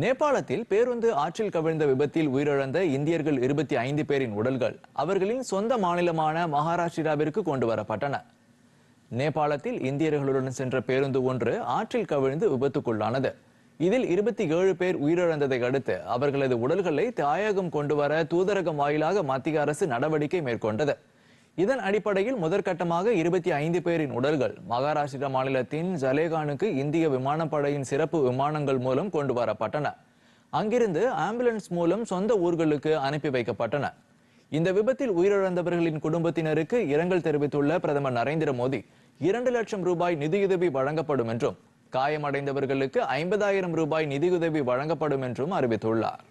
நேபாளத்தில் பேருந்து ஆற்றில் கவிழ்ந்த விபத்தில் உயிரிழந்த இந்தியர்கள் இருபத்தி ஐந்து பேரின் உடல்கள் அவர்களின் சொந்த மாநிலமான மகாராஷ்டிராவிற்கு கொண்டு வரப்பட்டன நேபாளத்தில் இந்தியர்களுடன் சென்ற பேருந்து ஒன்று ஆற்றில் கவிழ்ந்து விபத்துக்குள்ளானது இதில் இருபத்தி ஏழு பேர் உயிரிழந்ததை அடுத்து அவர்களது உடல்களை தாயகம் கொண்டு வர தூதரகம் வாயிலாக மத்திய அரசு நடவடிக்கை மேற்கொண்டது இதன் அடிப்படையில் முதற்கட்டமாக இருபத்தி ஐந்து பேரின் உடல்கள் மகாராஷ்டிரா மாநிலத்தின் ஜலேகானுக்கு இந்திய விமானப்படையின் சிறப்பு விமானங்கள் மூலம் கொண்டு வரப்பட்டன அங்கிருந்து ஆம்புலன்ஸ் மூலம் சொந்த ஊர்களுக்கு அனுப்பி வைக்கப்பட்டன இந்த விபத்தில் உயிரிழந்தவர்களின் குடும்பத்தினருக்கு இரங்கல் தெரிவித்துள்ள பிரதமர் நரேந்திர மோடி இரண்டு லட்சம் ரூபாய் நிதியுதவி வழங்கப்படும் என்றும் காயமடைந்தவர்களுக்கு ஐம்பதாயிரம் ரூபாய் நிதியுதவி வழங்கப்படும் என்றும் அறிவித்துள்ளார்